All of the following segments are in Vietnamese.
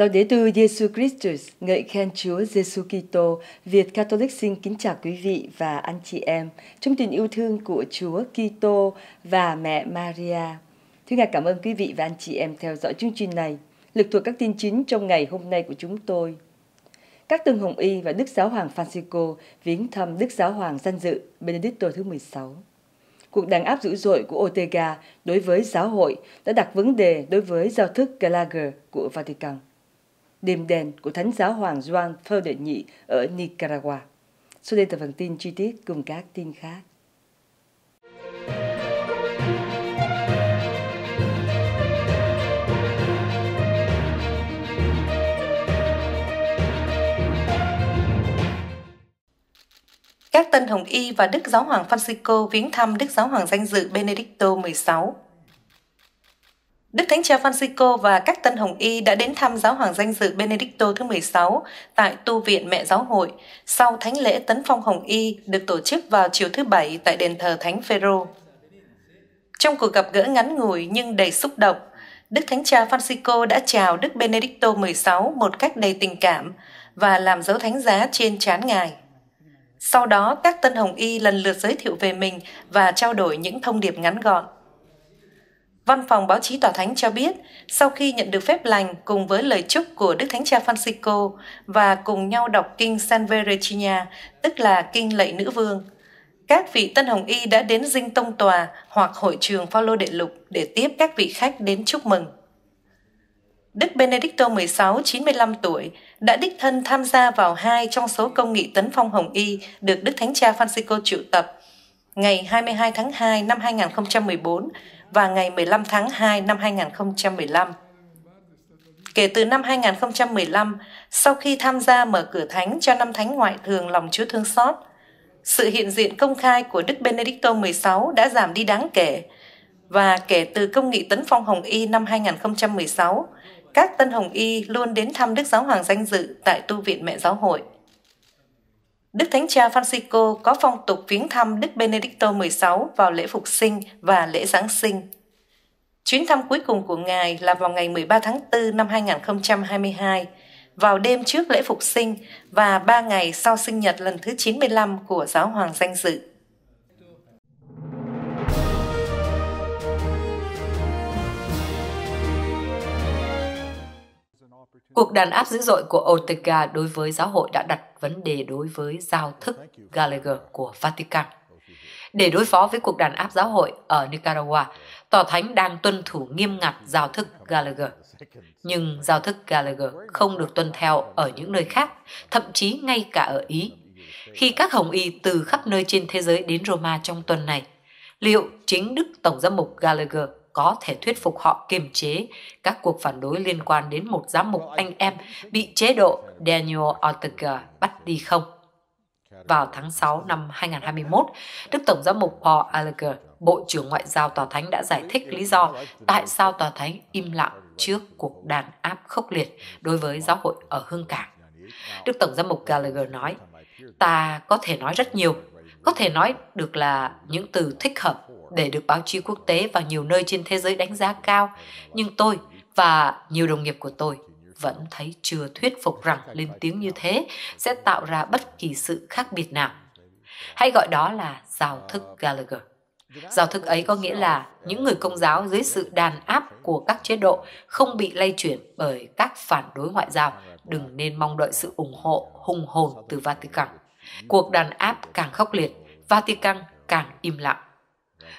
Laudetur Jesu Christus, ngợi khen Chúa Giêsu Kitô. Việt Catholic xin kính chào quý vị và anh chị em trong tình yêu thương của Chúa Kitô và mẹ Maria. Thưa ngài cảm ơn quý vị và anh chị em theo dõi chương trình này. Lực thuộc các tin chính trong ngày hôm nay của chúng tôi. Các tân hồng y và Đức Giáo hoàng Francisco viếng thăm Đức Giáo hoàng danh dự Benedicto thứ 16. Cuộc đàn áp dữ dội của Ortega đối với giáo hội đã đặt vấn đề đối với giao thức Gallagher của Vatican. Đêm đen của Thánh giáo Hoàng Juan Paul đệ nhị ở Nicaragua. Sau đây là phần tin chi tiết cùng các tin khác. Các tân Hồng Y và Đức Giáo Hoàng Francisco viếng thăm Đức Giáo Hoàng danh dự Benedicto XVI. Đức Thánh Cha Francisco và các tân hồng y đã đến thăm giáo hoàng danh dự Benedicto thứ 16 tại tu viện Mẹ Giáo hội sau thánh lễ tấn phong hồng y được tổ chức vào chiều thứ Bảy tại đền thờ Thánh Phaero. Trong cuộc gặp gỡ ngắn ngủi nhưng đầy xúc động, Đức Thánh Cha Francisco đã chào Đức Benedicto 16 một cách đầy tình cảm và làm dấu thánh giá trên trán ngài. Sau đó, các tân hồng y lần lượt giới thiệu về mình và trao đổi những thông điệp ngắn gọn. Văn phòng báo chí Tòa Thánh cho biết, sau khi nhận được phép lành cùng với lời chúc của Đức Thánh Cha Francisco và cùng nhau đọc kinh San Vergine, tức là kinh lạy nữ vương, các vị Tân Hồng Y đã đến dinh tông tòa hoặc hội trường Phaolô Đệ Lục để tiếp các vị khách đến chúc mừng. Đức Benedicto XVI, 95 tuổi, đã đích thân tham gia vào hai trong số công nghị tấn phong Hồng Y được Đức Thánh Cha Francisco triệu tập ngày 22 tháng 2 năm 2014 và ngày 15 tháng 2 năm 2015. Kể từ năm 2015, sau khi tham gia mở cửa thánh cho năm thánh ngoại thường lòng Chúa thương xót, sự hiện diện công khai của Đức Benedicto 16 đã giảm đi đáng kể, và kể từ công nghị tấn phong Hồng Y năm 2016, các tân Hồng Y luôn đến thăm Đức Giáo Hoàng danh dự tại tu viện Mẹ Giáo hội. Đức Thánh Cha Francisco có phong tục viếng thăm Đức Benedicto XVI vào lễ Phục sinh và lễ Giáng sinh. Chuyến thăm cuối cùng của Ngài là vào ngày 13 tháng 4 năm 2022, vào đêm trước lễ Phục sinh và 3 ngày sau sinh nhật lần thứ 95 của Giáo hoàng danh dự. Cuộc đàn áp dữ dội của Ortega đối với giáo hội đã đặt vấn đề đối với giao thức Gallagher của Vatican. Để đối phó với cuộc đàn áp giáo hội ở Nicaragua, Tòa Thánh đang tuân thủ nghiêm ngặt giao thức Gallagher. Nhưng giao thức Gallagher không được tuân theo ở những nơi khác, thậm chí ngay cả ở Ý. Khi các hồng y từ khắp nơi trên thế giới đến Roma trong tuần này, liệu chính Đức Tổng giám mục Gallagher có thể thuyết phục họ kiềm chế các cuộc phản đối liên quan đến một giám mục anh em bị chế độ Daniel Ortega bắt đi không? Vào tháng 6 năm 2021, Đức Tổng giám mục Paul Allegher, Bộ trưởng Ngoại giao Tòa Thánh đã giải thích lý do tại sao Tòa Thánh im lặng trước cuộc đàn áp khốc liệt đối với giáo hội ở Hương Cảng. Đức Tổng giám mục Gallagher nói, ta có thể nói rất nhiều có thể nói được là những từ thích hợp để được báo chí quốc tế và nhiều nơi trên thế giới đánh giá cao nhưng tôi và nhiều đồng nghiệp của tôi vẫn thấy chưa thuyết phục rằng lên tiếng như thế sẽ tạo ra bất kỳ sự khác biệt nào hay gọi đó là giao thức gallagher giao thức ấy có nghĩa là những người công giáo dưới sự đàn áp của các chế độ không bị lay chuyển bởi các phản đối ngoại giao đừng nên mong đợi sự ủng hộ hùng hồn từ vatican Cuộc đàn áp càng khốc liệt, Vatican càng im lặng.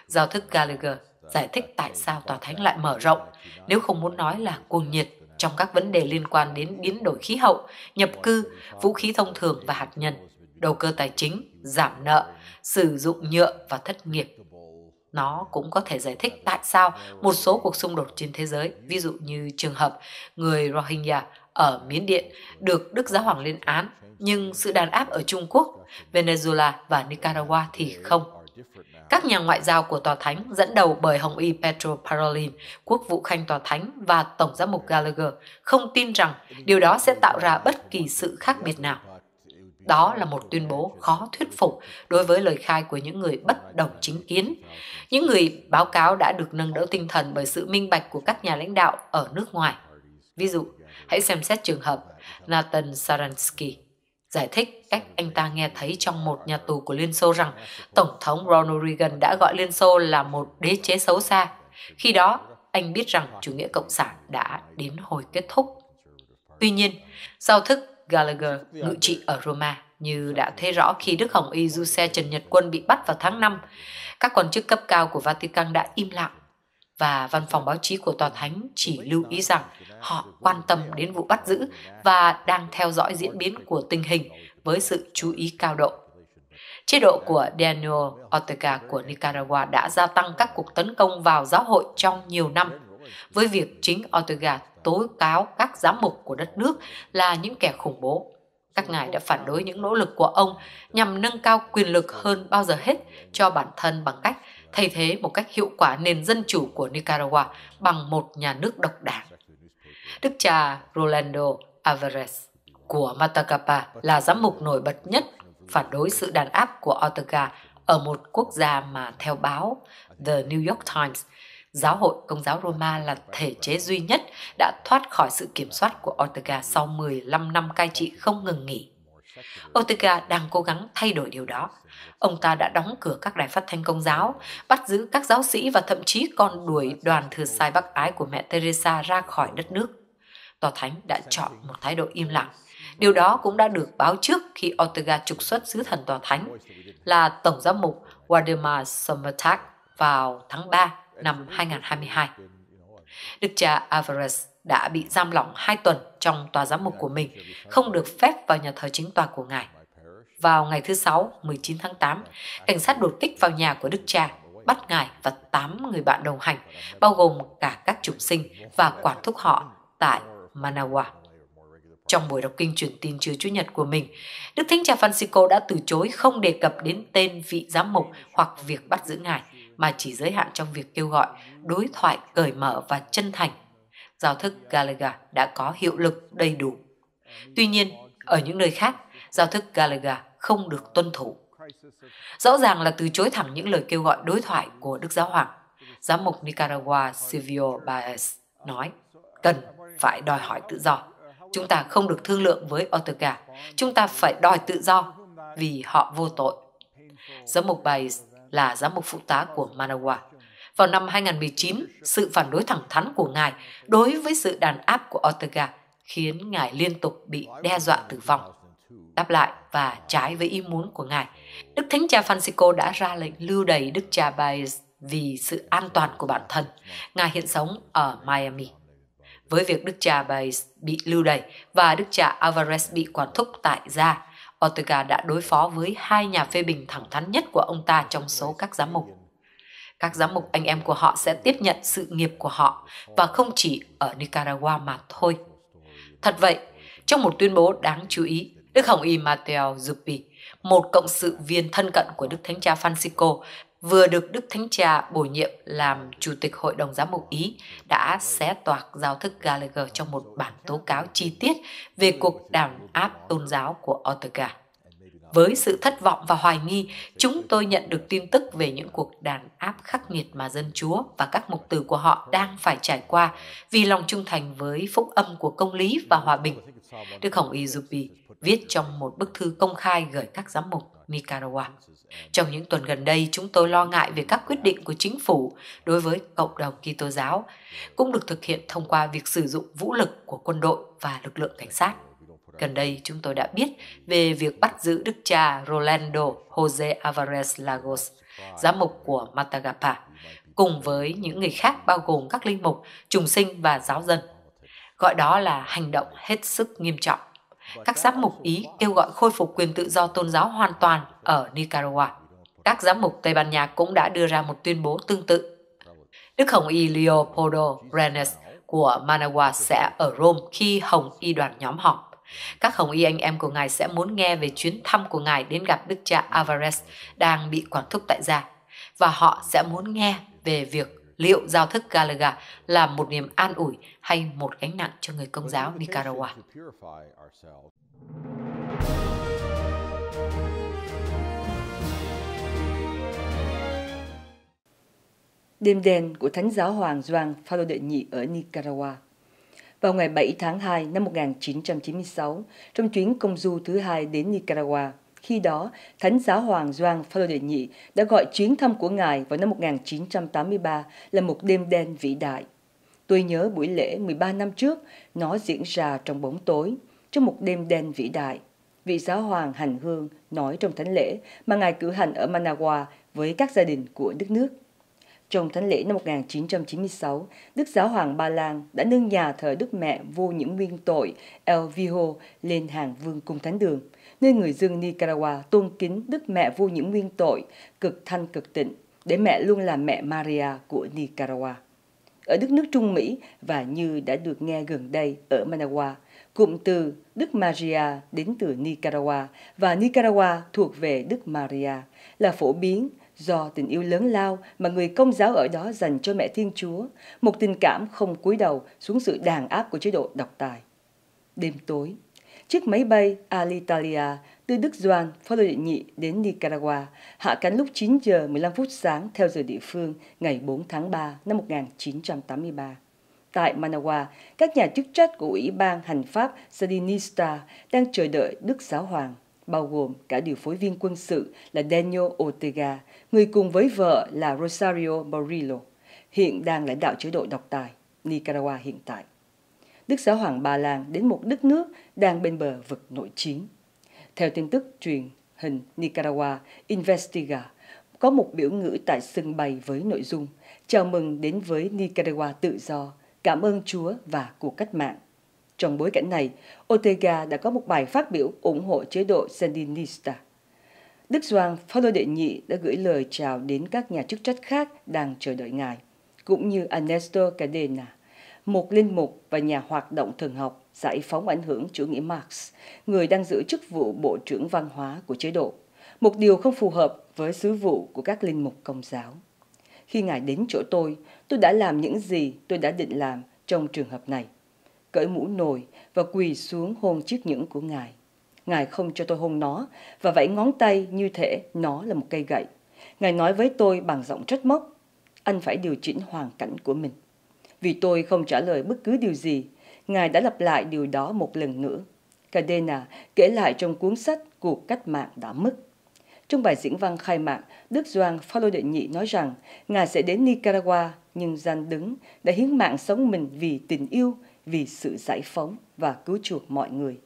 Giao thức Gallagher giải thích tại sao tòa thánh lại mở rộng, nếu không muốn nói là cuồng nhiệt trong các vấn đề liên quan đến biến đổi khí hậu, nhập cư, vũ khí thông thường và hạt nhân, đầu cơ tài chính, giảm nợ, sử dụng nhựa và thất nghiệp. Nó cũng có thể giải thích tại sao một số cuộc xung đột trên thế giới, ví dụ như trường hợp người Rohingya ở Miến Điện được Đức Giáo Hoàng lên án, nhưng sự đàn áp ở Trung Quốc, Venezuela và Nicaragua thì không. Các nhà ngoại giao của tòa thánh dẫn đầu bởi Hồng Y Petro Parolin, quốc vụ khanh tòa thánh và Tổng giám mục Gallagher không tin rằng điều đó sẽ tạo ra bất kỳ sự khác biệt nào. Đó là một tuyên bố khó thuyết phục đối với lời khai của những người bất đồng chính kiến. Những người báo cáo đã được nâng đỡ tinh thần bởi sự minh bạch của các nhà lãnh đạo ở nước ngoài. Ví dụ, Hãy xem xét trường hợp Nathan Saransky giải thích cách anh ta nghe thấy trong một nhà tù của Liên Xô rằng Tổng thống Ronald Reagan đã gọi Liên Xô là một đế chế xấu xa. Khi đó, anh biết rằng chủ nghĩa cộng sản đã đến hồi kết thúc. Tuy nhiên, giao thức Gallagher ngự trị ở Roma như đã thấy rõ khi Đức Hồng Y Du Xe Trần Nhật Quân bị bắt vào tháng 5, các quan chức cấp cao của Vatican đã im lặng và văn phòng báo chí của toàn thánh chỉ lưu ý rằng họ quan tâm đến vụ bắt giữ và đang theo dõi diễn biến của tình hình với sự chú ý cao độ. Chế độ của Daniel Ortega của Nicaragua đã gia tăng các cuộc tấn công vào giáo hội trong nhiều năm, với việc chính Ortega tố cáo các giám mục của đất nước là những kẻ khủng bố. Các ngài đã phản đối những nỗ lực của ông nhằm nâng cao quyền lực hơn bao giờ hết cho bản thân bằng cách thay thế một cách hiệu quả nền dân chủ của Nicaragua bằng một nhà nước độc đảng. Đức cha Rolando Alvarez của Matagalpa là giám mục nổi bật nhất phản đối sự đàn áp của Ortega ở một quốc gia mà theo báo The New York Times, giáo hội công giáo Roma là thể chế duy nhất đã thoát khỏi sự kiểm soát của Ortega sau 15 năm cai trị không ngừng nghỉ. Ortega đang cố gắng thay đổi điều đó. Ông ta đã đóng cửa các đài phát thanh công giáo, bắt giữ các giáo sĩ và thậm chí còn đuổi đoàn thừa sai Bắc Ái của mẹ Teresa ra khỏi đất nước. Tòa Thánh đã chọn một thái độ im lặng. Điều đó cũng đã được báo trước khi Ortega trục xuất sứ thần Tòa Thánh là Tổng giám mục Waldemar Sommertag vào tháng 3 năm 2022. Đức cha Alvarez đã bị giam lỏng hai tuần trong tòa giám mục của mình, không được phép vào nhà thờ chính tòa của ngài. Vào ngày thứ Sáu, 19 tháng 8, cảnh sát đột kích vào nhà của Đức Cha, bắt ngài và 8 người bạn đồng hành, bao gồm cả các chủng sinh và quản thúc họ tại Manawa. Trong buổi đọc kinh truyền tin trưa Chủ nhật của mình, Đức Thánh Cha Francisco đã từ chối không đề cập đến tên vị giám mục hoặc việc bắt giữ ngài, mà chỉ giới hạn trong việc kêu gọi đối thoại cởi mở và chân thành giao thức Gallagher đã có hiệu lực đầy đủ. Tuy nhiên, ở những nơi khác, giao thức Gallagher không được tuân thủ. Rõ ràng là từ chối thẳng những lời kêu gọi đối thoại của Đức Giáo Hoàng. Giám mục Nicaragua Silvio Baez nói, cần phải đòi hỏi tự do. Chúng ta không được thương lượng với Ortega. Chúng ta phải đòi tự do vì họ vô tội. Giám mục Baez là giám mục phụ tá của Managua vào năm 2019, sự phản đối thẳng thắn của ngài đối với sự đàn áp của Ortega khiến ngài liên tục bị đe dọa tử vong. Đáp lại và trái với ý muốn của ngài, Đức Thánh Cha Francisco đã ra lệnh lưu đầy Đức Cha Baez vì sự an toàn của bản thân. Ngài hiện sống ở Miami. Với việc Đức Cha Baez bị lưu đầy và Đức Cha Alvarez bị quản thúc tại gia, Ortega đã đối phó với hai nhà phê bình thẳng thắn nhất của ông ta trong số các giám mục các giám mục anh em của họ sẽ tiếp nhận sự nghiệp của họ và không chỉ ở Nicaragua mà thôi. Thật vậy, trong một tuyên bố đáng chú ý, Đức Hồng Y Mateo Zuppi, một cộng sự viên thân cận của Đức Thánh Cha Francisco, vừa được Đức Thánh Cha bổ nhiệm làm Chủ tịch Hội đồng Giám mục Ý, đã xé toạc giao thức Gallagher trong một bản tố cáo chi tiết về cuộc đàn áp tôn giáo của Ortega. Với sự thất vọng và hoài nghi, chúng tôi nhận được tin tức về những cuộc đàn áp khắc nghiệt mà dân chúa và các mục tử của họ đang phải trải qua vì lòng trung thành với phúc âm của công lý và hòa bình. Đức Hồng y Izupi viết trong một bức thư công khai gửi các giám mục Nicaragua. Trong những tuần gần đây, chúng tôi lo ngại về các quyết định của chính phủ đối với cộng đồng Kitô giáo, cũng được thực hiện thông qua việc sử dụng vũ lực của quân đội và lực lượng cảnh sát. Gần đây chúng tôi đã biết về việc bắt giữ đức cha Rolando Jose Alvarez Lagos, vâng. giám mục của Matagalpa, cùng với những người khác bao gồm các linh mục, trùng sinh và giáo dân. Gọi đó là hành động hết sức nghiêm trọng. Vâng, các giám mục Ý kêu gọi khôi phục quyền tự do tôn giáo hoàn toàn ở Nicaragua. Các giám mục Tây Ban Nha cũng đã đưa ra một tuyên bố tương tự. Đức Hồng Y Leopoldo Brenes của Managua sẽ ở Rome khi Hồng Y đoàn nhóm họp các hồng y anh em của ngài sẽ muốn nghe về chuyến thăm của ngài đến gặp đức cha Alvarez đang bị quản thúc tại gia và họ sẽ muốn nghe về việc liệu giao thức Gallagher là một niềm an ủi hay một gánh nặng cho người công giáo Nicaragua. Đêm đèn của Thánh giáo hoàng Doan Phaolô đệ nhị ở Nicaragua vào ngày 7 tháng 2 năm 1996 trong chuyến công du thứ hai đến Nicaragua. Khi đó, Thánh giáo hoàng Doan Phaolô đệ nhị đã gọi chuyến thăm của ngài vào năm 1983 là một đêm đen vĩ đại. Tôi nhớ buổi lễ 13 năm trước, nó diễn ra trong bóng tối, trong một đêm đen vĩ đại. Vị giáo hoàng hành hương nói trong thánh lễ mà ngài cử hành ở Managua với các gia đình của đất nước. Trong thánh lễ năm 1996, Đức Giáo hoàng Ba Lan đã nâng nhà thờ Đức Mẹ vô nhiễm nguyên tội El Viho lên hàng vương cung thánh đường, nơi người dân Nicaragua tôn kính Đức Mẹ vô nhiễm nguyên tội, cực thanh cực tịnh, để mẹ luôn là mẹ Maria của Nicaragua. Ở đất nước Trung Mỹ và như đã được nghe gần đây ở Managua, cụm từ Đức Maria đến từ Nicaragua và Nicaragua thuộc về Đức Maria là phổ biến do tình yêu lớn lao mà người công giáo ở đó dành cho mẹ Thiên Chúa, một tình cảm không cúi đầu xuống sự đàn áp của chế độ độc tài. Đêm tối, chiếc máy bay Alitalia từ Đức Doan, Phó Đô Đệ Nhị đến Nicaragua hạ cánh lúc 9 giờ 15 phút sáng theo giờ địa phương ngày 4 tháng 3 năm 1983. Tại Managua, các nhà chức trách của Ủy ban Hành pháp Sandinista đang chờ đợi Đức Giáo Hoàng bao gồm cả điều phối viên quân sự là Daniel Ortega, người cùng với vợ là Rosario Borillo hiện đang lãnh đạo chế độ độc tài Nicaragua hiện tại. Đức Giáo Hoàng Ba Lan đến một đất nước đang bên bờ vực nội chiến. Theo tin tức truyền hình Nicaragua Investiga, có một biểu ngữ tại sân bay với nội dung Chào mừng đến với Nicaragua tự do, cảm ơn Chúa và cuộc cách mạng. Trong bối cảnh này, Ortega đã có một bài phát biểu ủng hộ chế độ Sandinista. Đức Doan Phaolô Đệ Nhị đã gửi lời chào đến các nhà chức trách khác đang chờ đợi ngài, cũng như Ernesto Cadena, một linh mục và nhà hoạt động thần học giải phóng ảnh hưởng chủ nghĩa Marx, người đang giữ chức vụ Bộ trưởng Văn hóa của chế độ, một điều không phù hợp với sứ vụ của các linh mục công giáo. Khi ngài đến chỗ tôi, tôi đã làm những gì tôi đã định làm trong trường hợp này – cởi mũ nồi và quỳ xuống hôn chiếc nhẫn của ngài. Ngài không cho tôi hôn nó và vẫy ngón tay như thể nó là một cây gậy. Ngài nói với tôi bằng giọng trách móc, anh phải điều chỉnh hoàn cảnh của mình. Vì tôi không trả lời bất cứ điều gì, Ngài đã lặp lại điều đó một lần nữa. Cadena kể lại trong cuốn sách Cuộc cách mạng đã mất. Trong bài diễn văn khai mạc, Đức Doan Phaolô Đệ Nhị nói rằng Ngài sẽ đến Nicaragua, nhưng gian đứng đã hiến mạng sống mình vì tình yêu vì sự giải phóng và cứu chuộc mọi người.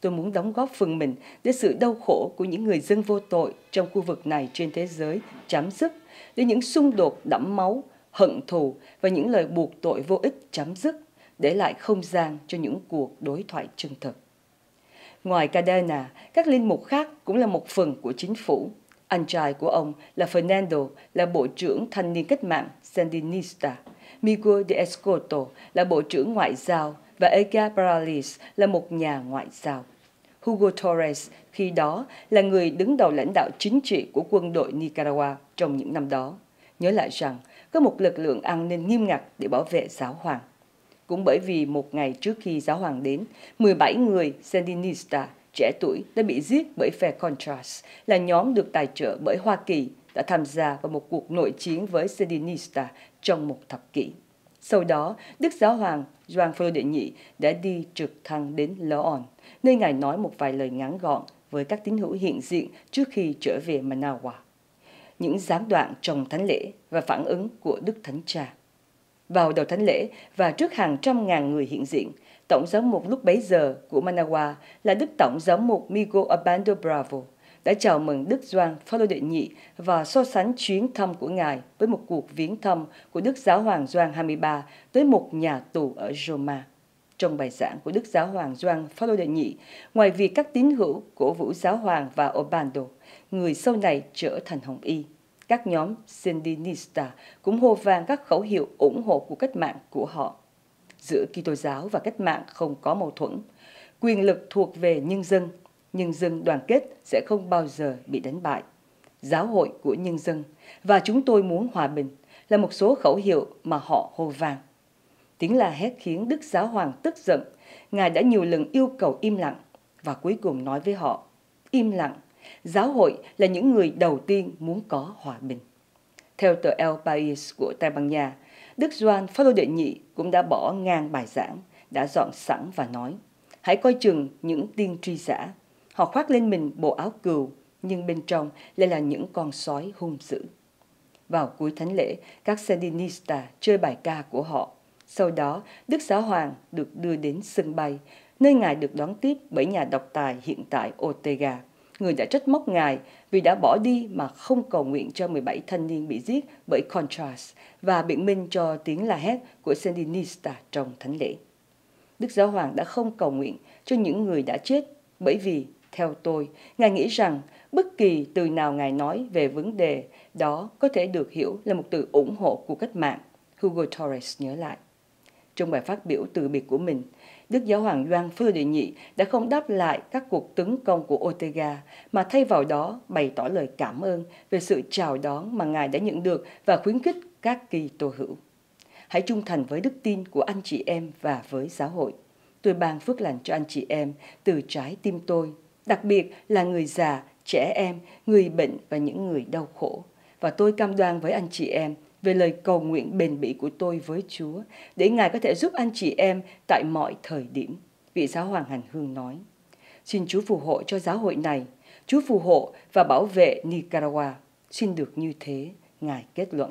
Tôi muốn đóng góp phần mình để sự đau khổ của những người dân vô tội trong khu vực này trên thế giới chấm dứt, để những xung đột đẫm máu, hận thù và những lời buộc tội vô ích chấm dứt, để lại không gian cho những cuộc đối thoại chân thực. Ngoài Cadena, các linh mục khác cũng là một phần của chính phủ. Anh trai của ông là Fernando, là bộ trưởng thanh niên cách mạng Sandinista. Miguel de Escoto là Bộ trưởng Ngoại giao và Edgar Morales là một nhà ngoại giao. Hugo Torres khi đó là người đứng đầu lãnh đạo chính trị của quân đội Nicaragua trong những năm đó. Nhớ lại rằng, có một lực lượng an ninh nghiêm ngặt để bảo vệ giáo hoàng. Cũng bởi vì một ngày trước khi giáo hoàng đến, 17 người Sandinista trẻ tuổi đã bị giết bởi phe Contras, là nhóm được tài trợ bởi Hoa Kỳ đã tham gia vào một cuộc nội chiến với Sandinista trong một thập kỷ. Sau đó, Đức Giáo Hoàng Doan Phơ Đệ Nhị đã đi trực thăng đến Laon, nơi Ngài nói một vài lời ngắn gọn với các tín hữu hiện diện trước khi trở về Manawa. Những gián đoạn trong thánh lễ và phản ứng của Đức Thánh Cha. Vào đầu thánh lễ và trước hàng trăm ngàn người hiện diện, Tổng giám mục lúc bấy giờ của Manawa là Đức Tổng giám mục Migo Abando Bravo – đã chào mừng Đức Doan Phaolô đệ nhị và so sánh chuyến thăm của ngài với một cuộc viếng thăm của Đức Giáo hoàng Doan 23 tới một nhà tù ở Roma. Trong bài giảng của Đức Giáo hoàng Doan Phaolô đệ nhị, ngoài việc các tín hữu của vũ Giáo hoàng và Obando, người sau này trở thành Hồng Y, các nhóm Sandinista cũng hô vang các khẩu hiệu ủng hộ của cách mạng của họ. Giữa Kitô giáo và cách mạng không có mâu thuẫn. Quyền lực thuộc về nhân dân, nhưng dân đoàn kết sẽ không bao giờ bị đánh bại. Giáo hội của nhân dân và chúng tôi muốn hòa bình là một số khẩu hiệu mà họ hô vang. Tiếng la hét khiến Đức Giáo Hoàng tức giận. Ngài đã nhiều lần yêu cầu im lặng và cuối cùng nói với họ, im lặng, giáo hội là những người đầu tiên muốn có hòa bình. Theo tờ El País của Tây Ban Nha, Đức Doan Phaolô đệ nhị cũng đã bỏ ngang bài giảng, đã dọn sẵn và nói, hãy coi chừng những tiên tri giả Họ khoác lên mình bộ áo cừu, nhưng bên trong lại là những con sói hung dữ. Vào cuối thánh lễ, các Sandinista chơi bài ca của họ. Sau đó, Đức Giáo Hoàng được đưa đến sân bay, nơi ngài được đón tiếp bởi nhà độc tài hiện tại Ortega. Người đã trách móc ngài vì đã bỏ đi mà không cầu nguyện cho 17 thanh niên bị giết bởi Contras và biện minh cho tiếng la hét của Sandinista trong thánh lễ. Đức Giáo Hoàng đã không cầu nguyện cho những người đã chết bởi vì theo tôi, Ngài nghĩ rằng bất kỳ từ nào Ngài nói về vấn đề đó có thể được hiểu là một từ ủng hộ của cách mạng, Hugo Torres nhớ lại. Trong bài phát biểu từ biệt của mình, Đức Giáo Hoàng Doan Phư Đệ Nhị đã không đáp lại các cuộc tấn công của Ortega, mà thay vào đó bày tỏ lời cảm ơn về sự chào đón mà Ngài đã nhận được và khuyến khích các kỳ tô hữu. Hãy trung thành với đức tin của anh chị em và với giáo hội. Tôi ban phước lành cho anh chị em từ trái tim tôi đặc biệt là người già, trẻ em, người bệnh và những người đau khổ. Và tôi cam đoan với anh chị em về lời cầu nguyện bền bỉ của tôi với Chúa để Ngài có thể giúp anh chị em tại mọi thời điểm. Vị giáo hoàng Hàn Hương nói, xin Chúa phù hộ cho giáo hội này, Chúa phù hộ và bảo vệ Nicaragua. Xin được như thế, Ngài kết luận.